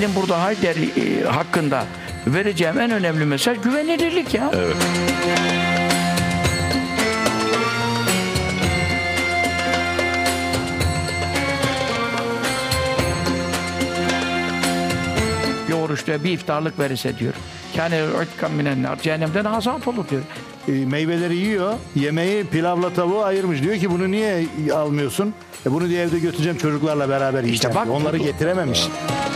Benim burada Haydar e, hakkında vereceğim en önemli mesaj güvenilirlik ya. Evet. Bir oruçluya bir iftarlık verirse diyor. Yani ötkam minenler cehennemden azap olur diyor. E, meyveleri yiyor. Yemeği pilavla tavuğu ayırmış. Diyor ki bunu niye almıyorsun? E, bunu diye evde götüreceğim çocuklarla beraber yiyeceğim. İşte bak, Onları getirememiş. Evet.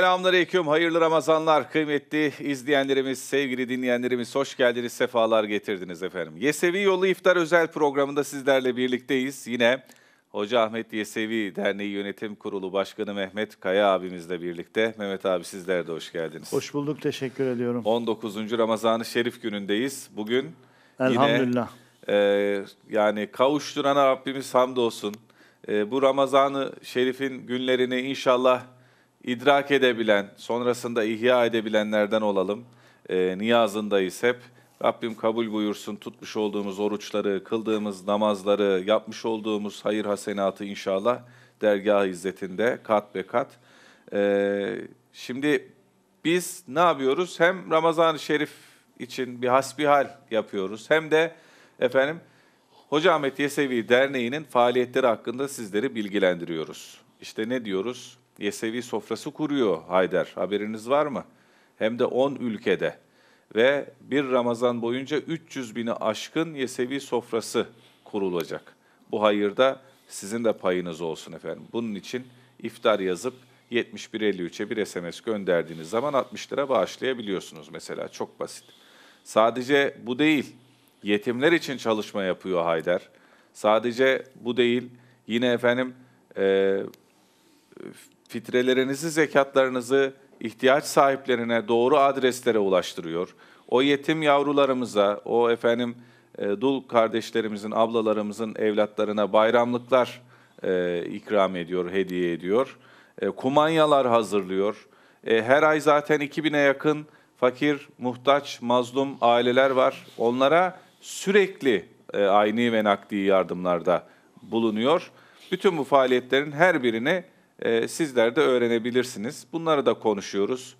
Selamünaleyküm, hayırlı Ramazanlar kıymetli izleyenlerimiz, sevgili dinleyenlerimiz hoş geldiniz, sefalar getirdiniz efendim. Yesevi Yolu İftar özel programında sizlerle birlikteyiz. Yine Hoca Ahmet Yesevi Derneği Yönetim Kurulu Başkanı Mehmet Kaya abimizle birlikte. Mehmet abi sizler de hoş geldiniz. Hoş bulduk, teşekkür ediyorum. 19. Ramazan-ı Şerif günündeyiz. Bugün Elhamdülillah. Yine, e, yani kavuşturana Rabbimiz hamdolsun. E, bu Ramazan-ı Şerif'in günlerini inşallah idrak edebilen, sonrasında ihya edebilenlerden olalım. E, ee, niyazındayız hep. Rabbim kabul buyursun tutmuş olduğumuz oruçları, kıldığımız namazları, yapmış olduğumuz hayır hasenatı inşallah dergah izzetinde kat be kat. E, şimdi biz ne yapıyoruz? Hem Ramazan-ı Şerif için bir hasbihal yapıyoruz hem de efendim Hoca Ahmet Yesevi Derneği'nin faaliyetleri hakkında sizleri bilgilendiriyoruz. İşte ne diyoruz? Yesevi sofrası kuruyor Haydar. Haberiniz var mı? Hem de 10 ülkede. Ve bir Ramazan boyunca 300 bini aşkın Yesevi sofrası kurulacak. Bu hayırda sizin de payınız olsun efendim. Bunun için iftar yazıp 7153'e bir SMS gönderdiğiniz zaman 60 lira bağışlayabiliyorsunuz mesela. Çok basit. Sadece bu değil, yetimler için çalışma yapıyor Haydar. Sadece bu değil, yine efendim e, fitrelerinizi, zekatlarınızı ihtiyaç sahiplerine doğru adreslere ulaştırıyor. O yetim yavrularımıza, o efendim e, dul kardeşlerimizin, ablalarımızın evlatlarına bayramlıklar e, ikram ediyor, hediye ediyor. E, kumanyalar hazırlıyor. her ay zaten 2000'e yakın fakir, muhtaç, mazlum aileler var. Onlara sürekli e, ayni ve nakdi yardımlarda bulunuyor. Bütün bu faaliyetlerin her birini e, sizler de öğrenebilirsiniz. Bunları da konuşuyoruz.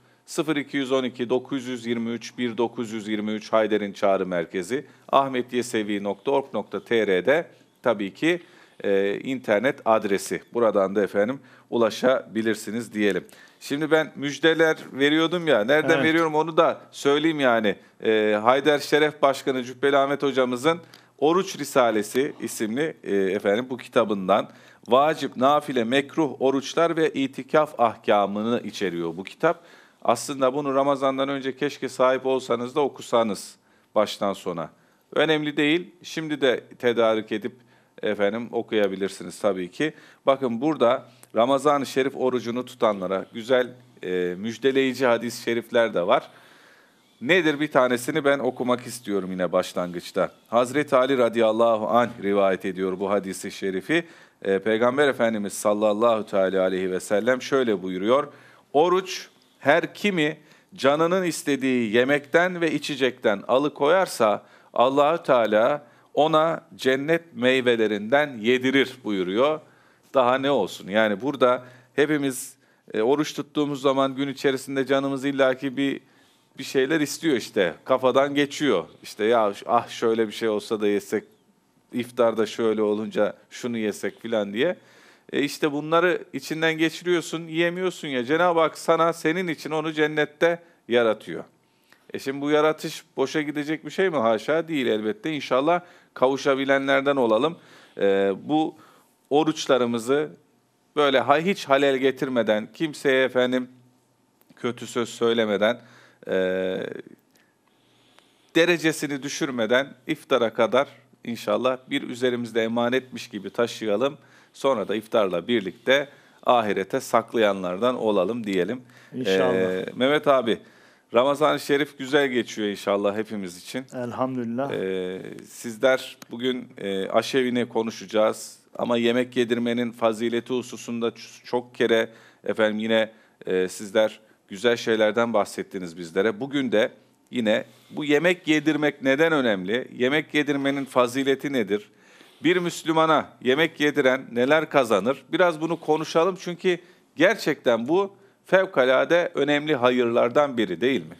0212 923 1923 Hayder'in Çağrı Merkezi ahmetyesevi.org.tr'de tabii ki e, internet adresi. Buradan da efendim ulaşabilirsiniz diyelim. Şimdi ben müjdeler veriyordum ya. Nereden evet. veriyorum onu da söyleyeyim yani. E, Hayder Şeref Başkanı Cübbeli Ahmet hocamızın Oruç Risalesi isimli e, efendim bu kitabından vacip, nafile, mekruh, oruçlar ve itikaf ahkamını içeriyor bu kitap. Aslında bunu Ramazan'dan önce keşke sahip olsanız da okusanız baştan sona. Önemli değil. Şimdi de tedarik edip efendim okuyabilirsiniz tabii ki. Bakın burada Ramazan-ı Şerif orucunu tutanlara güzel e, müjdeleyici hadis-i şerifler de var. Nedir bir tanesini ben okumak istiyorum yine başlangıçta. Hazreti Ali radıyallahu anh rivayet ediyor bu hadisi şerifi e, Peygamber Efendimiz sallallahu teala aleyhi ve sellem şöyle buyuruyor. Oruç her kimi canının istediği yemekten ve içecekten alıkoyarsa Allahü Teala ona cennet meyvelerinden yedirir buyuruyor. Daha ne olsun? Yani burada hepimiz e, oruç tuttuğumuz zaman gün içerisinde canımız illaki bir bir şeyler istiyor işte. Kafadan geçiyor. İşte ya ah şöyle bir şey olsa da yesek iftarda şöyle olunca şunu yesek filan diye. E işte bunları içinden geçiriyorsun, yiyemiyorsun ya. Cenab-ı Hak sana senin için onu cennette yaratıyor. E şimdi bu yaratış boşa gidecek bir şey mi? Haşa değil elbette. İnşallah kavuşabilenlerden olalım. E, bu oruçlarımızı böyle hiç halel getirmeden, kimseye efendim kötü söz söylemeden, e, derecesini düşürmeden iftara kadar inşallah bir üzerimizde emanetmiş gibi taşıyalım. Sonra da iftarla birlikte ahirete saklayanlardan olalım diyelim. İnşallah. Ee, Mehmet abi, Ramazan-ı Şerif güzel geçiyor inşallah hepimiz için. Elhamdülillah. Ee, sizler bugün e, aşevine konuşacağız ama yemek yedirmenin fazileti hususunda çok kere efendim yine e, sizler güzel şeylerden bahsettiniz bizlere. Bugün de yine bu yemek yedirmek neden önemli? Yemek yedirmenin fazileti nedir? Bir Müslümana yemek yediren neler kazanır? Biraz bunu konuşalım çünkü gerçekten bu fevkalade önemli hayırlardan biri değil mi?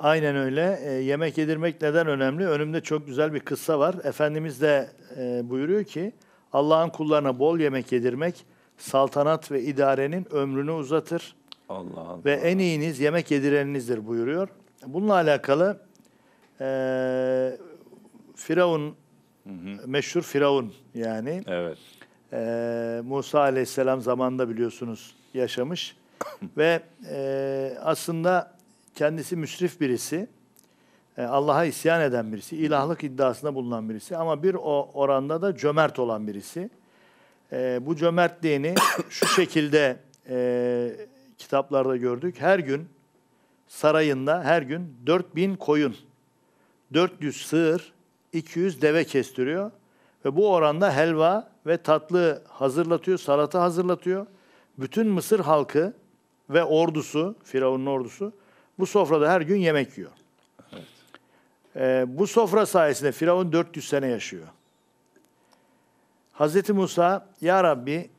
Aynen öyle. E, yemek yedirmek neden önemli? Önümde çok güzel bir kıssa var. Efendimiz de e, buyuruyor ki Allah'ın kullarına bol yemek yedirmek saltanat ve idarenin ömrünü uzatır. Allah Allah. Ve en iyiniz yemek yedireninizdir buyuruyor. Bununla alakalı e, Firavun, hı hı. meşhur Firavun yani. Evet. E, Musa aleyhisselam zamanında biliyorsunuz yaşamış. Ve e, aslında kendisi müsrif birisi. Allah'a isyan eden birisi. ilahlık iddiasında bulunan birisi. Ama bir o oranda da cömert olan birisi. E, bu cömertliğini şu şekilde e, kitaplarda gördük. Her gün sarayında her gün 4000 koyun, 400 sığır, 200 deve kestiriyor ve bu oranda helva ve tatlı hazırlatıyor, salata hazırlatıyor. Bütün Mısır halkı ve ordusu, Firavun'un ordusu bu sofrada her gün yemek yiyor. Evet. Ee, bu sofra sayesinde Firavun 400 sene yaşıyor. Hazreti Musa, Ya Rabbi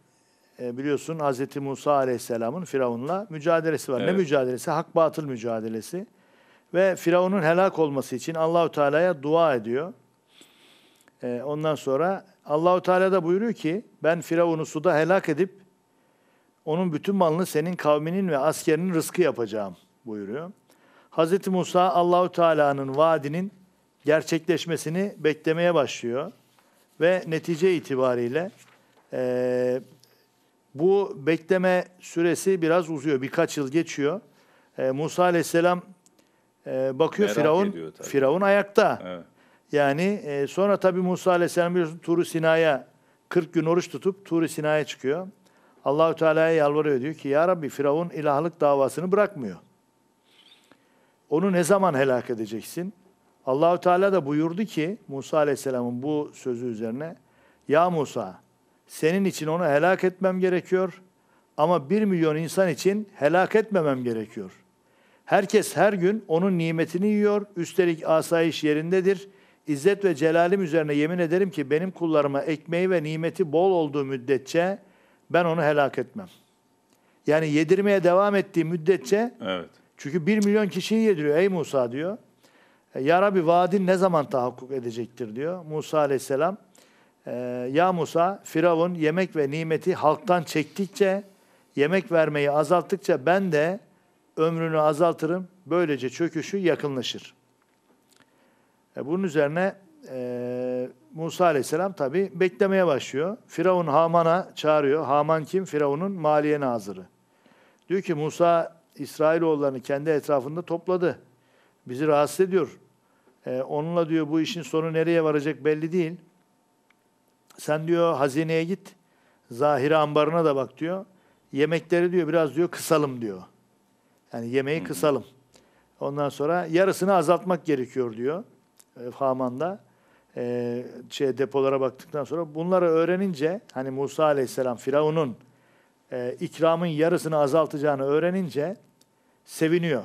e, biliyorsun Hz. Musa Aleyhisselam'ın Firavun'la mücadelesi var. Evet. Ne mücadelesi? Hak batıl mücadelesi. Ve Firavun'un helak olması için Allahü Teala'ya dua ediyor. E, ondan sonra Allahü Teala da buyuruyor ki ben Firavun'u suda helak edip onun bütün malını senin kavminin ve askerinin rızkı yapacağım buyuruyor. Hz. Musa Allahü Teala'nın vaadinin gerçekleşmesini beklemeye başlıyor ve netice itibariyle e, bu bekleme süresi biraz uzuyor. Birkaç yıl geçiyor. E, Musa Aleyhisselam e, bakıyor Merak Firavun. Firavun ayakta. Evet. Yani e, sonra tabii Musa Aleyhisselam biliyorsun Tur-u Sina'ya 40 gün oruç tutup Tur-u Sina'ya çıkıyor. Allahü Teala'ya yalvarıyor diyor ki ya Rabbi Firavun ilahlık davasını bırakmıyor. Onu ne zaman helak edeceksin? Allahü Teala da buyurdu ki Musa Aleyhisselam'ın bu sözü üzerine ya Musa senin için onu helak etmem gerekiyor ama bir milyon insan için helak etmemem gerekiyor. Herkes her gün onun nimetini yiyor, üstelik asayiş yerindedir. İzzet ve celalim üzerine yemin ederim ki benim kullarıma ekmeği ve nimeti bol olduğu müddetçe ben onu helak etmem. Yani yedirmeye devam ettiği müddetçe evet. çünkü bir milyon kişiyi yediriyor ey Musa diyor. E, ya Rabbi vaadin ne zaman tahakkuk edecektir diyor Musa aleyhisselam. Ee, ya Musa Firavun yemek ve nimeti halktan çektikçe yemek vermeyi azalttıkça ben de ömrünü azaltırım. Böylece çöküşü yakınlaşır. E, bunun üzerine e, Musa aleyhisselam tabi beklemeye başlıyor. Firavun Haman'a çağırıyor. Haman kim? Firavun'un maliye nazırı. Diyor ki Musa İsrailoğullarını kendi etrafında topladı. Bizi rahatsız ediyor. E, onunla diyor bu işin sonu nereye varacak belli değil. Sen diyor hazineye git. Zahire ambarına da bak diyor. Yemekleri diyor biraz diyor kısalım diyor. Yani yemeği kısalım. Ondan sonra yarısını azaltmak gerekiyor diyor e, Haman'da. Ee, şey depolara baktıktan sonra bunları öğrenince hani Musa Aleyhisselam Firavun'un e, ikramın yarısını azaltacağını öğrenince seviniyor.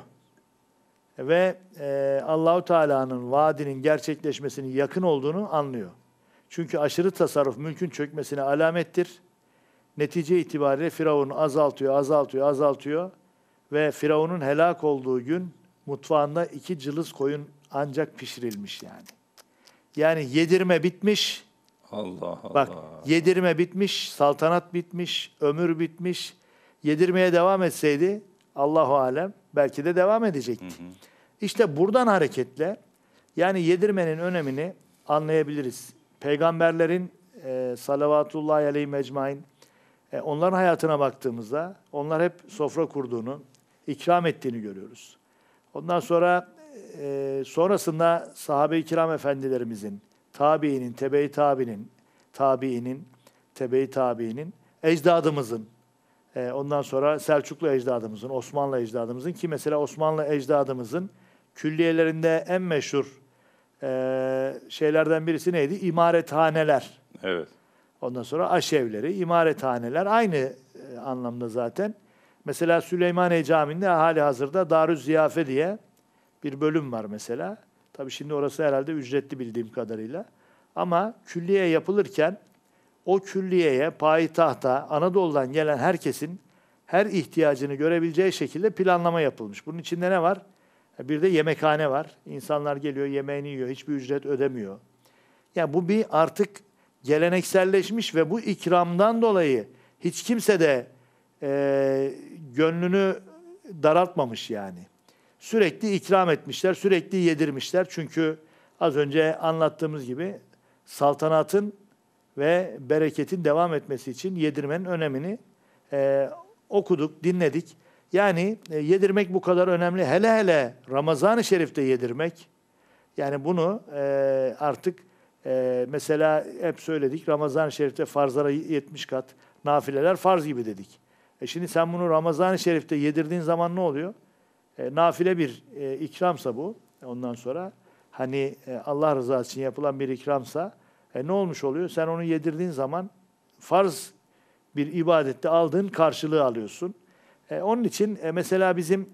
Ve e, Allahu Teala'nın vaadinin gerçekleşmesinin yakın olduğunu anlıyor. Çünkü aşırı tasarruf mülkün çökmesine alamettir. Netice itibariyle Firavun azaltıyor, azaltıyor, azaltıyor ve Firavun'un helak olduğu gün mutfağında iki cılız koyun ancak pişirilmiş yani. Yani yedirme bitmiş. Allah Allah. Bak yedirme bitmiş, saltanat bitmiş, ömür bitmiş. Yedirmeye devam etseydi Allahu alem belki de devam edecekti. Hı hı. İşte buradan hareketle yani yedirmenin önemini anlayabiliriz peygamberlerin e, salavatullahi aleyhi mecmain e, onların hayatına baktığımızda onlar hep sofra kurduğunu, ikram ettiğini görüyoruz. Ondan sonra e, sonrasında sahabe-i kiram efendilerimizin, tabiinin, tebe-i tabinin, tabiinin, tebe-i tabiinin, ecdadımızın, e, ondan sonra Selçuklu ecdadımızın, Osmanlı ecdadımızın ki mesela Osmanlı ecdadımızın külliyelerinde en meşhur e, şeylerden birisi neydi? İmarethaneler. Evet. Ondan sonra aşevleri, imarethaneler aynı e, anlamda zaten. Mesela Süleymaniye Camii'nde hali hazırda Darü Ziyafe diye bir bölüm var mesela. Tabii şimdi orası herhalde ücretli bildiğim kadarıyla. Ama külliye yapılırken o külliyeye, payitahta, Anadolu'dan gelen herkesin her ihtiyacını görebileceği şekilde planlama yapılmış. Bunun içinde ne var? Bir de yemekhane var. İnsanlar geliyor, yemeğini yiyor, hiçbir ücret ödemiyor. Yani bu bir artık gelenekselleşmiş ve bu ikramdan dolayı hiç kimse de e, gönlünü daraltmamış yani. Sürekli ikram etmişler, sürekli yedirmişler. Çünkü az önce anlattığımız gibi saltanatın ve bereketin devam etmesi için yedirmenin önemini e, okuduk, dinledik. Yani e, yedirmek bu kadar önemli. Hele hele Ramazan-ı Şerif'te yedirmek. Yani bunu e, artık e, mesela hep söyledik Ramazan-ı Şerif'te farzlara 70 kat, nafileler farz gibi dedik. E şimdi sen bunu Ramazan-ı Şerif'te yedirdiğin zaman ne oluyor? E, nafile bir e, ikramsa bu. Ondan sonra hani e, Allah rızası için yapılan bir ikramsa e, ne olmuş oluyor? Sen onu yedirdiğin zaman farz bir ibadette aldığın karşılığı alıyorsun. E, onun için e, mesela bizim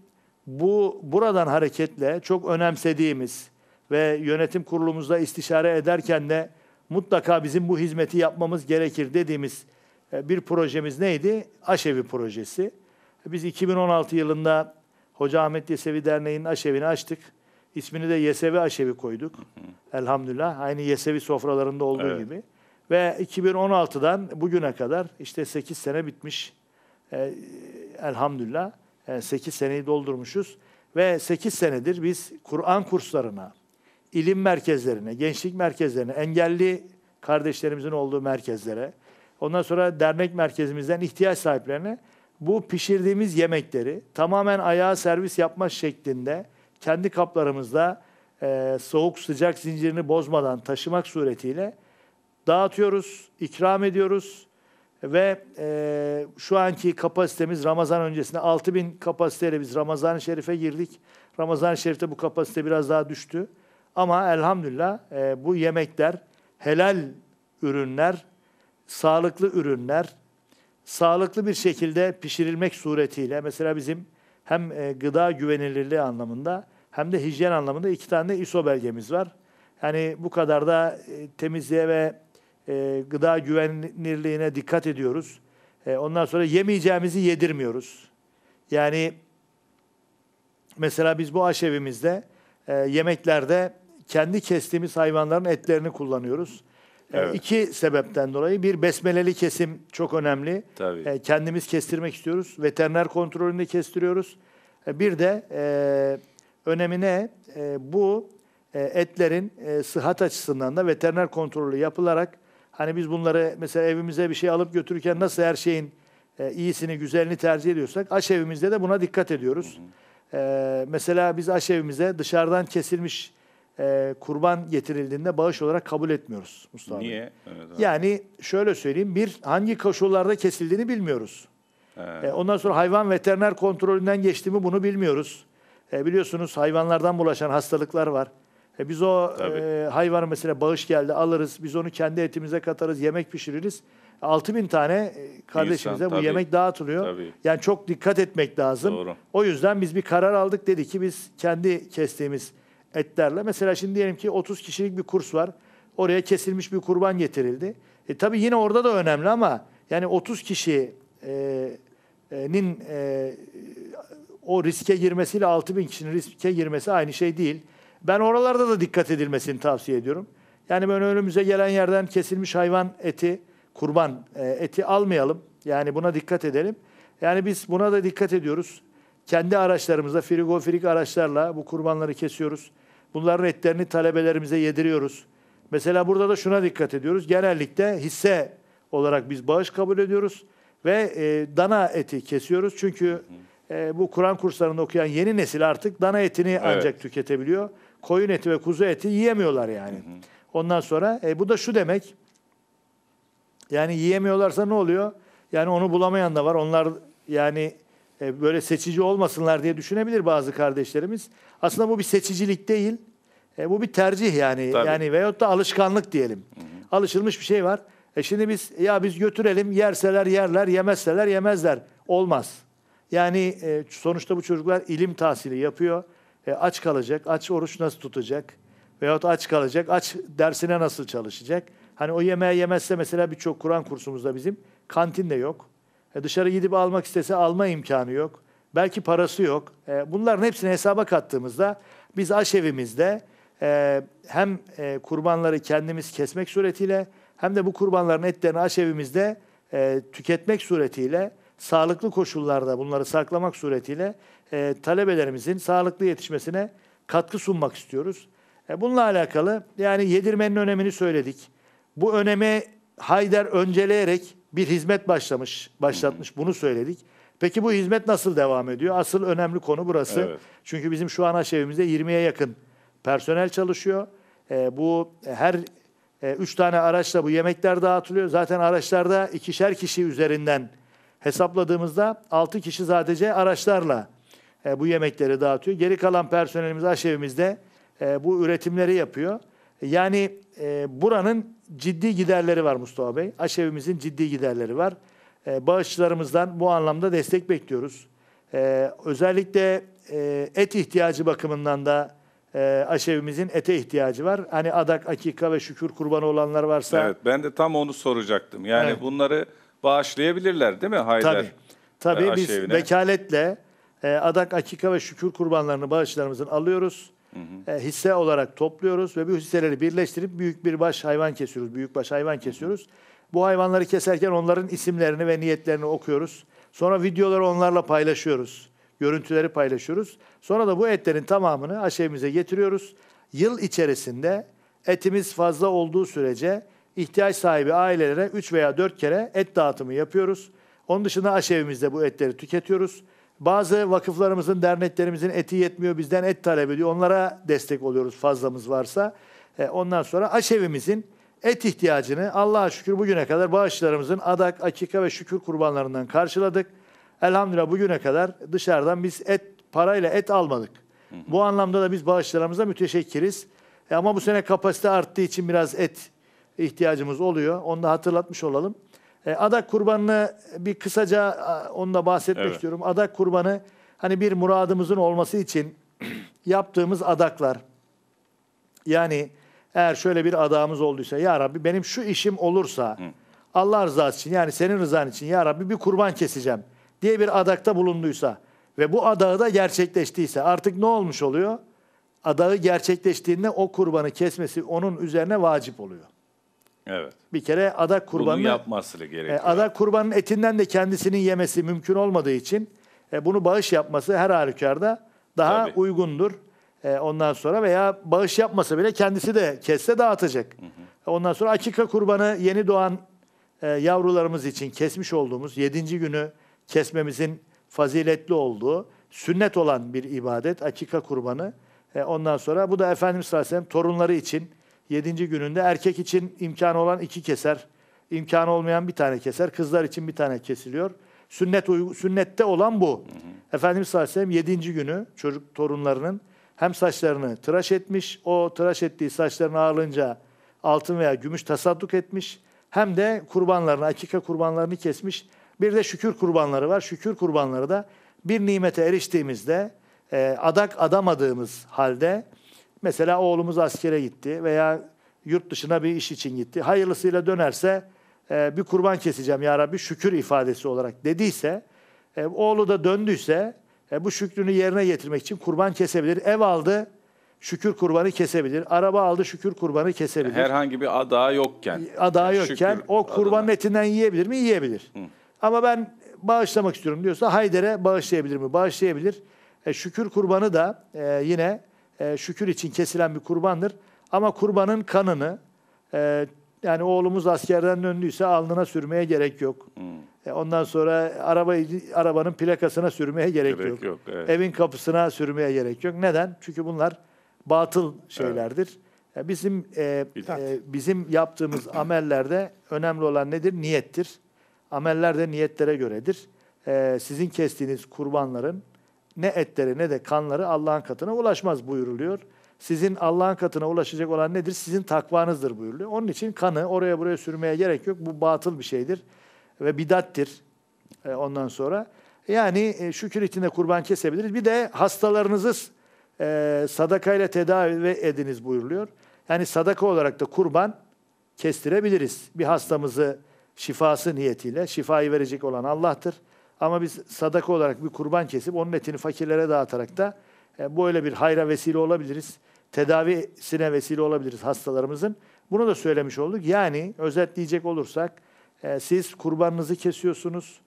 bu buradan hareketle çok önemsediğimiz ve yönetim kurulumuzda istişare ederken de mutlaka bizim bu hizmeti yapmamız gerekir dediğimiz e, bir projemiz neydi? Aşevi projesi. Biz 2016 yılında Hoca Ahmet Yesevi Derneği'nin aşevini açtık. İsmini de Yesevi Aşevi koyduk. Elhamdülillah. Aynı Yesevi sofralarında olduğu evet. gibi. Ve 2016'dan bugüne kadar işte 8 sene bitmiş. E, elhamdülillah 8 e, seneyi doldurmuşuz ve 8 senedir biz Kur'an kurslarına, ilim merkezlerine, gençlik merkezlerine, engelli kardeşlerimizin olduğu merkezlere, ondan sonra dernek merkezimizden ihtiyaç sahiplerine bu pişirdiğimiz yemekleri tamamen ayağa servis yapma şeklinde kendi kaplarımızda e, soğuk sıcak zincirini bozmadan taşımak suretiyle dağıtıyoruz, ikram ediyoruz ve e, şu anki kapasitemiz Ramazan öncesinde bin kapasiteyle biz Ramazan-ı Şerif'e girdik. Ramazan-ı Şerif'te bu kapasite biraz daha düştü. Ama elhamdülillah e, bu yemekler helal ürünler, sağlıklı ürünler, sağlıklı bir şekilde pişirilmek suretiyle mesela bizim hem e, gıda güvenilirliği anlamında hem de hijyen anlamında iki tane ISO belgemiz var. Yani bu kadar da e, temizliğe ve e, gıda güvenirliğine dikkat ediyoruz. E, ondan sonra yemeyeceğimizi yedirmiyoruz. Yani mesela biz bu aşevimizde e, yemeklerde kendi kestiğimiz hayvanların etlerini kullanıyoruz. E, evet. E, sebepten dolayı. Bir, besmeleli kesim çok önemli. Tabii. E, kendimiz kestirmek istiyoruz. Veteriner kontrolünde kestiriyoruz. E, bir de e, önemine e, bu e, etlerin e, sıhhat açısından da veteriner kontrolü yapılarak Hani biz bunları mesela evimize bir şey alıp götürürken nasıl her şeyin e, iyisini, güzelini tercih ediyorsak aş evimizde de buna dikkat ediyoruz. E, mesela biz aş evimize dışarıdan kesilmiş e, kurban getirildiğinde bağış olarak kabul etmiyoruz Mustafa Niye? Bey. Evet, yani şöyle söyleyeyim. Bir, hangi koşullarda kesildiğini bilmiyoruz. Evet. E, ondan sonra hayvan veteriner kontrolünden geçti mi bunu bilmiyoruz. E, biliyorsunuz hayvanlardan bulaşan hastalıklar var. E, biz o e, hayvan mesela bağış geldi alırız. Biz onu kendi etimize katarız. Yemek pişiririz. bin tane e, kardeşimize İnsan, bu tabii, yemek dağıtılıyor. Tabii. Yani çok dikkat etmek lazım. Doğru. O yüzden biz bir karar aldık dedi ki biz kendi kestiğimiz etlerle mesela şimdi diyelim ki 30 kişilik bir kurs var. Oraya kesilmiş bir kurban getirildi. E tabii yine orada da önemli ama yani 30 kişinin e, e, e, o riske girmesiyle bin kişinin riske girmesi aynı şey değil. Ben oralarda da dikkat edilmesini tavsiye ediyorum. Yani ben önümüze gelen yerden kesilmiş hayvan eti, kurban e, eti almayalım. Yani buna dikkat edelim. Yani biz buna da dikkat ediyoruz. Kendi araçlarımızda frigoferik araçlarla bu kurbanları kesiyoruz. Bunların etlerini talebelerimize yediriyoruz. Mesela burada da şuna dikkat ediyoruz. Genellikle hisse olarak biz bağış kabul ediyoruz ve e, dana eti kesiyoruz. Çünkü e, bu Kur'an kurslarında okuyan yeni nesil artık dana etini evet. ancak tüketebiliyor koyun eti ve kuzu eti yiyemiyorlar yani. Hı hı. Ondan sonra e, bu da şu demek. Yani yiyemiyorlarsa ne oluyor? Yani onu bulamayan da var. Onlar yani e, böyle seçici olmasınlar diye düşünebilir bazı kardeşlerimiz. Aslında bu bir seçicilik değil. E, bu bir tercih yani. Tabii. Yani veyahut da alışkanlık diyelim. Hı hı. Alışılmış bir şey var. E şimdi biz ya biz götürelim yerseler yerler yemezseler yemezler. Olmaz. Yani e, sonuçta bu çocuklar ilim tahsili yapıyor e, aç kalacak, aç oruç nasıl tutacak veyahut aç kalacak, aç dersine nasıl çalışacak. Hani o yemeği yemezse mesela birçok Kur'an kursumuzda bizim kantin de yok. E, dışarı gidip almak istese alma imkanı yok. Belki parası yok. E, bunların hepsini hesaba kattığımızda biz aşevimizde e, hem e, kurbanları kendimiz kesmek suretiyle hem de bu kurbanların etlerini aşevimizde e, tüketmek suretiyle sağlıklı koşullarda bunları saklamak suretiyle e, talebelerimizin sağlıklı yetişmesine katkı sunmak istiyoruz. E, bununla alakalı yani yedirmenin önemini söyledik. Bu öneme Hayder önceleyerek bir hizmet başlamış, başlatmış. Bunu söyledik. Peki bu hizmet nasıl devam ediyor? Asıl önemli konu burası. Evet. Çünkü bizim şu an aşevimizde 20'ye yakın personel çalışıyor. E, bu her e, üç tane araçla bu yemekler dağıtılıyor. Zaten araçlarda ikişer kişi üzerinden Hesapladığımızda 6 kişi sadece araçlarla e, bu yemekleri dağıtıyor. Geri kalan personelimiz aşevimizde e, bu üretimleri yapıyor. Yani e, buranın ciddi giderleri var Mustafa Bey. Aşevimizin ciddi giderleri var. E, bağışçılarımızdan bu anlamda destek bekliyoruz. E, özellikle e, et ihtiyacı bakımından da e, aşevimizin ete ihtiyacı var. Hani adak, akika ve şükür kurbanı olanlar varsa. Evet ben de tam onu soracaktım. Yani evet. bunları bağışlayabilirler değil mi Haydar? Tabii. Tabii e, biz evine. vekaletle e, adak, akika ve şükür kurbanlarını bağışlarımızın alıyoruz. Hı hı. E, hisse olarak topluyoruz ve bu hisseleri birleştirip büyük bir baş hayvan kesiyoruz. Büyük baş hayvan kesiyoruz. Hı hı. Bu hayvanları keserken onların isimlerini ve niyetlerini okuyoruz. Sonra videoları onlarla paylaşıyoruz. Görüntüleri paylaşıyoruz. Sonra da bu etlerin tamamını aşevimize getiriyoruz. Yıl içerisinde etimiz fazla olduğu sürece ihtiyaç sahibi ailelere 3 veya 4 kere et dağıtımı yapıyoruz. Onun dışında aşevimizde bu etleri tüketiyoruz. Bazı vakıflarımızın, derneklerimizin eti yetmiyor, bizden et talep ediyor. Onlara destek oluyoruz fazlamız varsa. E, ondan sonra aşevimizin et ihtiyacını Allah'a şükür bugüne kadar bağışlarımızın adak, akika ve şükür kurbanlarından karşıladık. Elhamdülillah bugüne kadar dışarıdan biz et parayla et almadık. Bu anlamda da biz bağışlarımıza müteşekkiriz. E, ama bu sene kapasite arttığı için biraz et ihtiyacımız oluyor. Onu da hatırlatmış olalım. E, adak kurbanını bir kısaca onunla bahsetmek evet. istiyorum. Adak kurbanı hani bir muradımızın olması için yaptığımız adaklar. Yani eğer şöyle bir adağımız olduysa ya Rabbi benim şu işim olursa Allah rızası için yani senin rızan için ya Rabbi bir kurban keseceğim diye bir adakta bulunduysa ve bu adağı da gerçekleştiyse artık ne olmuş oluyor? Adağı gerçekleştiğinde o kurbanı kesmesi onun üzerine vacip oluyor. Evet. Bir kere ada kurbanı Bunu yapması e, gerekiyor. E, ada kurbanın etinden de kendisinin yemesi mümkün olmadığı için e, bunu bağış yapması her halükarda daha Tabii. uygundur. E, ondan sonra veya bağış yapmasa bile kendisi de kesse dağıtacak. Hı hı. Ondan sonra akika kurbanı yeni doğan e, yavrularımız için kesmiş olduğumuz yedinci günü kesmemizin faziletli olduğu sünnet olan bir ibadet akika kurbanı. E, ondan sonra bu da Efendimiz sallallahu aleyhi ve sellem torunları için 7. gününde erkek için imkanı olan iki keser, imkanı olmayan bir tane keser, kızlar için bir tane kesiliyor. Sünnet sünnette olan bu. Hı hı. Efendimiz sallallahu aleyhi ve sellem 7. günü çocuk torunlarının hem saçlarını tıraş etmiş, o tıraş ettiği saçlarını ağırlınca altın veya gümüş tasadduk etmiş, hem de kurbanlarını, akika kurbanlarını kesmiş. Bir de şükür kurbanları var. Şükür kurbanları da bir nimete eriştiğimizde, e, adak adamadığımız halde Mesela oğlumuz askere gitti veya yurt dışına bir iş için gitti. Hayırlısıyla dönerse e, bir kurban keseceğim ya Rabbi şükür ifadesi olarak dediyse, e, oğlu da döndüyse e, bu şükrünü yerine getirmek için kurban kesebilir. Ev aldı, şükür kurbanı kesebilir. Araba aldı, şükür kurbanı kesebilir. Herhangi bir ada yokken. Ada yokken o kurban adına. etinden yiyebilir mi? Yiyebilir. Hı. Ama ben bağışlamak istiyorum diyorsa Hayder'e bağışlayabilir mi? Bağışlayabilir. E, şükür kurbanı da e, yine e, şükür için kesilen bir kurbandır. Ama kurbanın kanını e, yani oğlumuz askerden döndüyse alnına sürmeye gerek yok. Hmm. E, ondan sonra araba arabanın plakasına sürmeye gerek, gerek yok. yok evet. Evin kapısına sürmeye gerek yok. Neden? Çünkü bunlar batıl şeylerdir. Evet. E, bizim e, e, bizim yaptığımız amellerde önemli olan nedir? Niyettir. Ameller de niyetlere göredir. E, sizin kestiğiniz kurbanların ne etleri ne de kanları Allah'ın katına ulaşmaz buyuruluyor. Sizin Allah'ın katına ulaşacak olan nedir? Sizin takvanızdır buyuruluyor. Onun için kanı oraya buraya sürmeye gerek yok. Bu batıl bir şeydir ve bidattir e, ondan sonra. Yani e, şükür içinde kurban kesebiliriz. Bir de hastalarınızı e, sadakayla tedavi ediniz buyuruluyor. Yani sadaka olarak da kurban kestirebiliriz. Bir hastamızı şifası niyetiyle, şifayı verecek olan Allah'tır. Ama biz sadaka olarak bir kurban kesip onun etini fakirlere dağıtarak da e, böyle bir hayra vesile olabiliriz. Tedavisine vesile olabiliriz hastalarımızın. Bunu da söylemiş olduk. Yani özetleyecek olursak e, siz kurbanınızı kesiyorsunuz.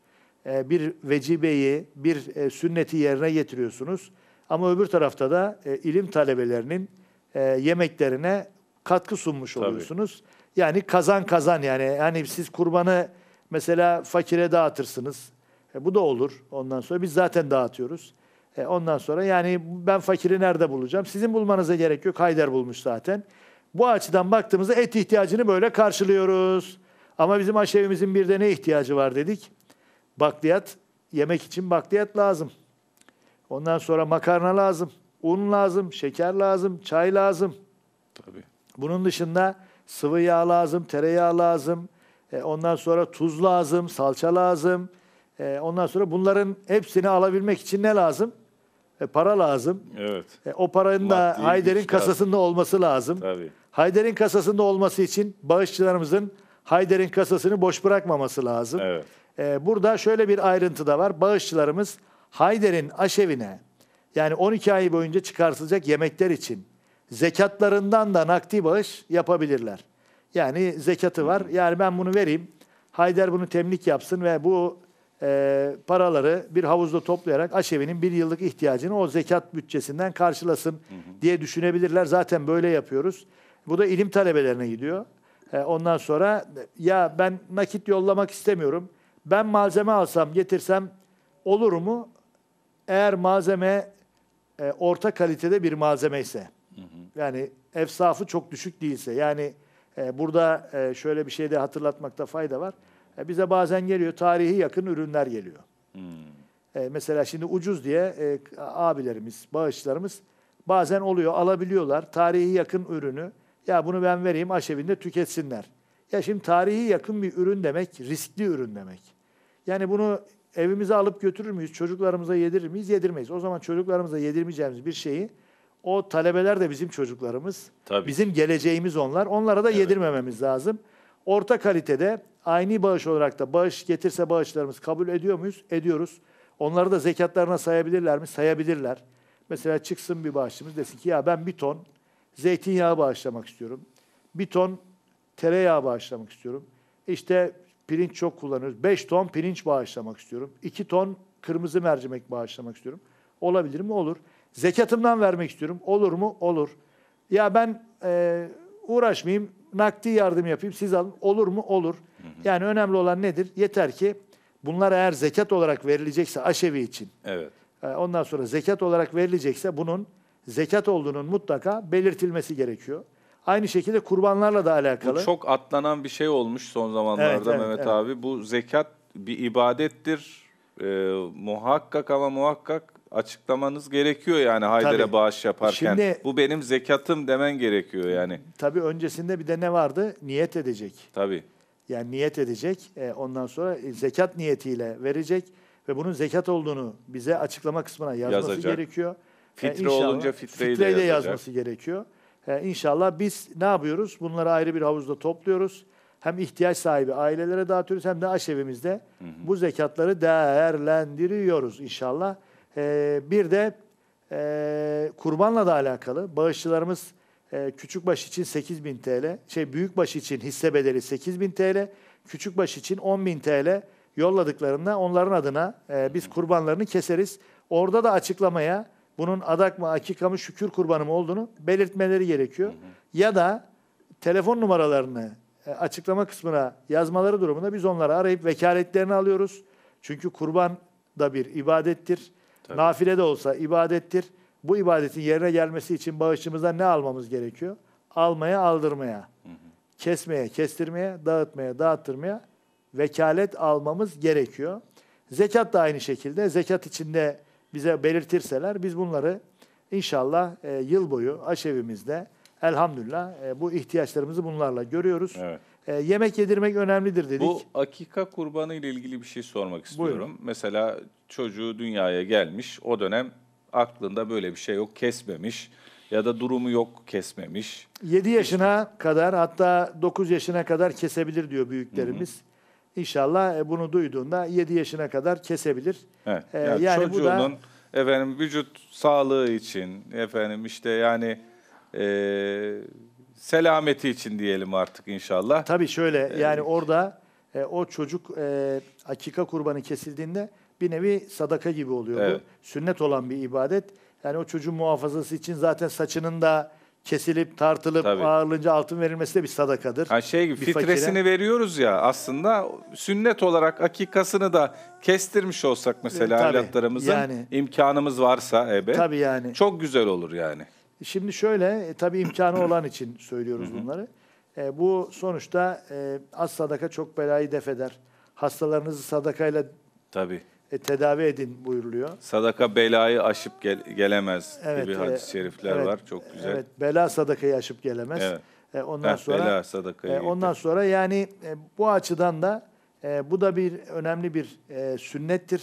E, bir vecibeyi, bir e, sünneti yerine getiriyorsunuz. Ama öbür tarafta da e, ilim talebelerinin e, yemeklerine katkı sunmuş Tabii. oluyorsunuz. Yani kazan kazan yani. Yani siz kurbanı mesela fakire dağıtırsınız e, bu da olur ondan sonra. Biz zaten dağıtıyoruz. E, ondan sonra yani ben fakiri nerede bulacağım? Sizin bulmanıza gerek yok. Hayder bulmuş zaten. Bu açıdan baktığımızda et ihtiyacını böyle karşılıyoruz. Ama bizim aşevimizin bir de ne ihtiyacı var dedik? Bakliyat, yemek için bakliyat lazım. Ondan sonra makarna lazım, un lazım, şeker lazım, çay lazım. Tabii. Bunun dışında sıvı yağ lazım, tereyağı lazım. E, ondan sonra tuz lazım, salça lazım. E, ondan sonra bunların hepsini alabilmek için ne lazım? E, para lazım. Evet. E, o paranın Maddi da Hayder'in kasasında lazım. olması lazım. Tabii. Hayder'in kasasında olması için bağışçılarımızın Hayder'in kasasını boş bırakmaması lazım. Evet. E, burada şöyle bir ayrıntı da var. Bağışçılarımız Hayder'in aşevine yani 12 ay boyunca çıkartılacak yemekler için zekatlarından da nakdi bağış yapabilirler. Yani zekatı var. Yani ben bunu vereyim. Hayder bunu temlik yapsın ve bu e, paraları bir havuzda toplayarak aşevinin bir yıllık ihtiyacını o zekat bütçesinden karşılasın hı hı. diye düşünebilirler. Zaten böyle yapıyoruz. Bu da ilim talebelerine gidiyor. E, ondan sonra ya ben nakit yollamak istemiyorum. Ben malzeme alsam getirsem olur mu? Eğer malzeme e, orta kalitede bir malzeme ise hı hı. yani efsafı çok düşük değilse yani e, burada e, şöyle bir şey de hatırlatmakta fayda var. E, bize bazen geliyor tarihi yakın ürünler geliyor. Hmm. E, mesela şimdi ucuz diye e, abilerimiz, bağışçılarımız bazen oluyor alabiliyorlar tarihi yakın ürünü. Ya bunu ben vereyim aşevinde tüketsinler. Ya şimdi tarihi yakın bir ürün demek riskli ürün demek. Yani bunu evimize alıp götürür müyüz? Çocuklarımıza yedirir miyiz? Yedirmeyiz. O zaman çocuklarımıza yedirmeyeceğimiz bir şeyi o talebeler de bizim çocuklarımız. Tabii. Bizim geleceğimiz onlar. Onlara da evet. yedirmememiz lazım. Orta kalitede Aynı bağış olarak da bağış getirse bağışlarımız kabul ediyor muyuz? Ediyoruz. Onları da zekatlarına sayabilirler mi? Sayabilirler. Mesela çıksın bir bağışçımız desin ki ya ben bir ton zeytinyağı bağışlamak istiyorum. Bir ton tereyağı bağışlamak istiyorum. İşte pirinç çok kullanıyoruz. Beş ton pirinç bağışlamak istiyorum. İki ton kırmızı mercimek bağışlamak istiyorum. Olabilir mi? Olur. Zekatımdan vermek istiyorum. Olur mu? Olur. Ya ben e, uğraşmayayım, nakdi yardım yapayım, siz alın. Olur mu? Olur. Hı Yani önemli olan nedir? Yeter ki bunlar eğer zekat olarak verilecekse aşevi için. Evet. E, ondan sonra zekat olarak verilecekse bunun zekat olduğunun mutlaka belirtilmesi gerekiyor. Aynı şekilde kurbanlarla da alakalı. Bu çok atlanan bir şey olmuş son zamanlarda evet, evet, Mehmet evet. abi. Bu zekat bir ibadettir. Ee, muhakkak ama muhakkak açıklamanız gerekiyor yani Haydar'a bağış yaparken. Şimdi, bu benim zekatım demen gerekiyor yani. Tabii öncesinde bir de ne vardı? Niyet edecek. Tabii. Yani niyet edecek. E, ondan sonra e, zekat niyetiyle verecek ve bunun zekat olduğunu bize açıklama kısmına yazması yazacak. gerekiyor. E, Fitre e, olunca fitreyi fitreyle de yazması gerekiyor. E, inşallah biz ne yapıyoruz? Bunları ayrı bir havuzda topluyoruz. Hem ihtiyaç sahibi ailelere dağıtıyoruz hem de aşevimizde hı hı. bu zekatları değerlendiriyoruz inşallah. E, bir de e, kurbanla da alakalı bağışçılarımız ee, küçük baş için 8 bin TL, şey büyük baş için hisse bedeli 8 bin TL, küçük baş için 10 bin TL yolladıklarında onların adına e, biz kurbanlarını keseriz. Orada da açıklamaya bunun adak mı, akika mı, şükür kurbanı mı olduğunu belirtmeleri gerekiyor. Ya da telefon numaralarını e, açıklama kısmına yazmaları durumunda biz onları arayıp vekaletlerini alıyoruz. Çünkü kurban da bir ibadettir. Tabii. Nafile de olsa ibadettir bu ibadetin yerine gelmesi için bağışçımızdan ne almamız gerekiyor? Almaya, aldırmaya, kesmeye, kestirmeye, dağıtmaya, dağıttırmaya vekalet almamız gerekiyor. Zekat da aynı şekilde. Zekat içinde bize belirtirseler biz bunları inşallah e, yıl boyu aşevimizde elhamdülillah e, bu ihtiyaçlarımızı bunlarla görüyoruz. Evet. E, yemek yedirmek önemlidir dedik. Bu akika kurbanı ile ilgili bir şey sormak istiyorum. Buyurun. Mesela çocuğu dünyaya gelmiş o dönem aklında böyle bir şey yok kesmemiş ya da durumu yok kesmemiş. 7 yaşına işte. kadar hatta 9 yaşına kadar kesebilir diyor büyüklerimiz. Hı hı. İnşallah e, bunu duyduğunda 7 yaşına kadar kesebilir. Evet. Ee, yani, yani çocuğunun bu da... efendim vücut sağlığı için efendim işte yani e, selameti için diyelim artık inşallah. Tabii şöyle e, yani ee, orada e, o çocuk e, akika kurbanı kesildiğinde bir nevi sadaka gibi oluyor evet. bu. Sünnet olan bir ibadet. Yani o çocuğun muhafazası için zaten saçının da kesilip tartılıp Tabii. ağırlığınca altın verilmesi de bir sadakadır. Ha şey gibi bir fitresini fakire. veriyoruz ya aslında sünnet olarak akikasını da kestirmiş olsak mesela Tabii, evlatlarımızın yani, imkanımız varsa ebe. Tabii yani. Çok güzel olur yani. Şimdi şöyle e, tabi imkanı olan için söylüyoruz bunları. E, bu sonuçta e, az sadaka çok belayı defeder. eder. Hastalarınızı sadakayla Tabi e, tedavi edin buyuruluyor. Sadaka belayı aşıp gel- gelemez evet, gibi e, hadis-i şerifler evet, var. Çok güzel. Evet, bela sadakayı aşıp gelemez. Evet. E, ondan Heh, sonra bela sadakayı. E, ondan gibi. sonra yani e, bu açıdan da e, bu da bir önemli bir e, sünnettir.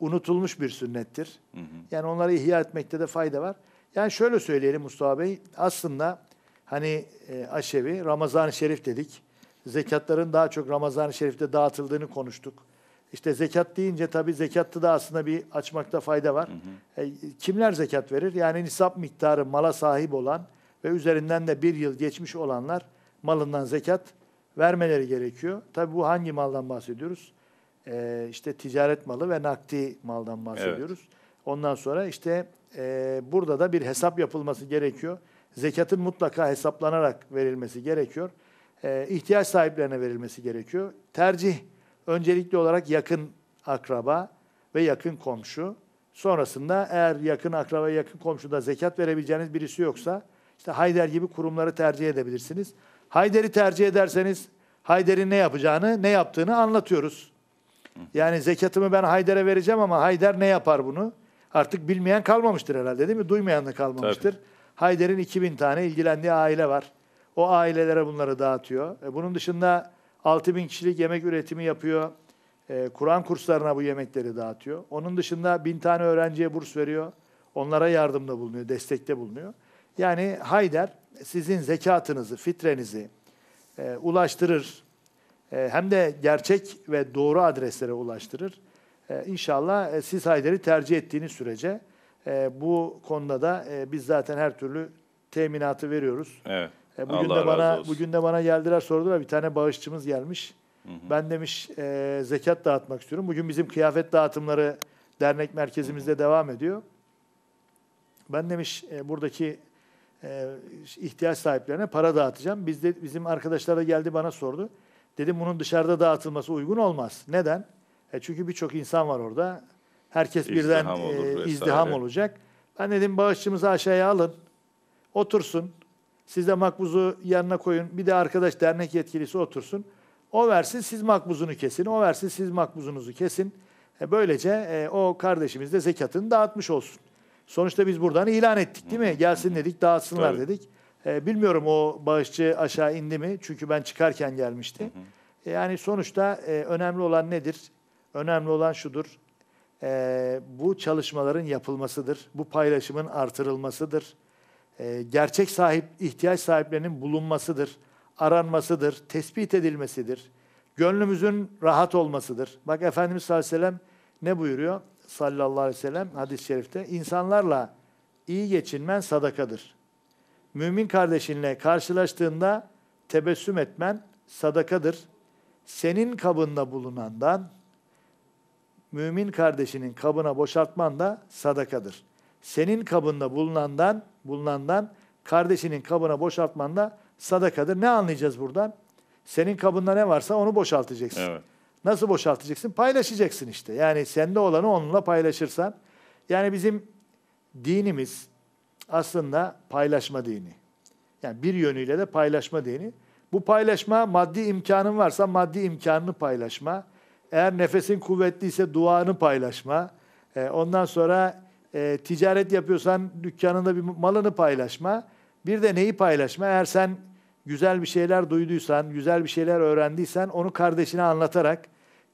Unutulmuş bir sünnettir. Hı hı. Yani onları ihya etmekte de fayda var. Yani şöyle söyleyelim Mustafa Bey. Aslında hani e, aşevi Ramazan-ı Şerif dedik. Zekatların daha çok Ramazan-ı Şerif'te dağıtıldığını konuştuk işte zekat deyince tabii zekatta da aslında bir açmakta fayda var. Hı hı. E, kimler zekat verir? Yani nisap miktarı mala sahip olan ve üzerinden de bir yıl geçmiş olanlar malından zekat vermeleri gerekiyor. Tabii bu hangi maldan bahsediyoruz? E, işte ticaret malı ve nakdi maldan bahsediyoruz. Evet. Ondan sonra işte e, burada da bir hesap yapılması gerekiyor. Zekatın mutlaka hesaplanarak verilmesi gerekiyor. E, ihtiyaç sahiplerine verilmesi gerekiyor. Tercih öncelikli olarak yakın akraba ve yakın komşu. Sonrasında eğer yakın akraba, yakın komşuda zekat verebileceğiniz birisi yoksa işte Hayder gibi kurumları tercih edebilirsiniz. Hayder'i tercih ederseniz Hayder'in ne yapacağını, ne yaptığını anlatıyoruz. Yani zekatımı ben Hayder'e vereceğim ama Hayder ne yapar bunu? Artık bilmeyen kalmamıştır herhalde değil mi? Duymayan da kalmamıştır. Tabii. Hayder'in 2000 tane ilgilendiği aile var. O ailelere bunları dağıtıyor. E bunun dışında 6 bin kişilik yemek üretimi yapıyor. E, Kur'an kurslarına bu yemekleri dağıtıyor. Onun dışında bin tane öğrenciye burs veriyor. Onlara yardımda bulunuyor, destekte bulunuyor. Yani Hayder sizin zekatınızı, fitrenizi e, ulaştırır. E, hem de gerçek ve doğru adreslere ulaştırır. E, inşallah e, siz Hayder'i tercih ettiğiniz sürece e, bu konuda da e, biz zaten her türlü teminatı veriyoruz. Evet. E, bugün Allah de bana bugün de bana geldiler sordular bir tane bağışçımız gelmiş. Hı hı. Ben demiş e, zekat dağıtmak istiyorum. Bugün bizim kıyafet dağıtımları dernek merkezimizde hı hı. devam ediyor. Ben demiş e, buradaki e, ihtiyaç sahiplerine para dağıtacağım. Biz de, bizim arkadaşlar da geldi bana sordu. Dedim bunun dışarıda dağıtılması uygun olmaz. Neden? E, çünkü birçok insan var orada. Herkes izdiham birden e, izdiham olacak. Ben dedim bağışçımızı aşağıya alın. Otursun. Siz de makbuzu yanına koyun. Bir de arkadaş dernek yetkilisi otursun. O versin siz makbuzunu kesin. O versin siz makbuzunuzu kesin. E böylece e, o kardeşimiz de zekatını dağıtmış olsun. Sonuçta biz buradan ilan ettik değil mi? Gelsin dedik dağıtsınlar Tabii. dedik. E, bilmiyorum o bağışçı aşağı indi mi? Çünkü ben çıkarken gelmişti. Hı e, Yani sonuçta e, önemli olan nedir? Önemli olan şudur. E, bu çalışmaların yapılmasıdır. Bu paylaşımın artırılmasıdır. Ee, gerçek sahip, ihtiyaç sahiplerinin bulunmasıdır, aranmasıdır, tespit edilmesidir. Gönlümüzün rahat olmasıdır. Bak Efendimiz sallallahu aleyhi ve sellem ne buyuruyor? Sallallahu aleyhi ve sellem hadis-i şerifte. insanlarla iyi geçinmen sadakadır. Mümin kardeşinle karşılaştığında tebessüm etmen sadakadır. Senin kabında bulunandan mümin kardeşinin kabına boşaltman da sadakadır. Senin kabında bulunandan bulunandan kardeşinin kabına boşaltman da sadakadır. Ne anlayacağız buradan? Senin kabında ne varsa onu boşaltacaksın. Evet. Nasıl boşaltacaksın? Paylaşacaksın işte. Yani sende olanı onunla paylaşırsan. Yani bizim dinimiz aslında paylaşma dini. Yani bir yönüyle de paylaşma dini. Bu paylaşma maddi imkanın varsa maddi imkanını paylaşma. Eğer nefesin kuvvetliyse duanı paylaşma. E, ondan sonra e, ticaret yapıyorsan dükkanında bir malını paylaşma. Bir de neyi paylaşma? Eğer sen güzel bir şeyler duyduysan, güzel bir şeyler öğrendiysen onu kardeşine anlatarak,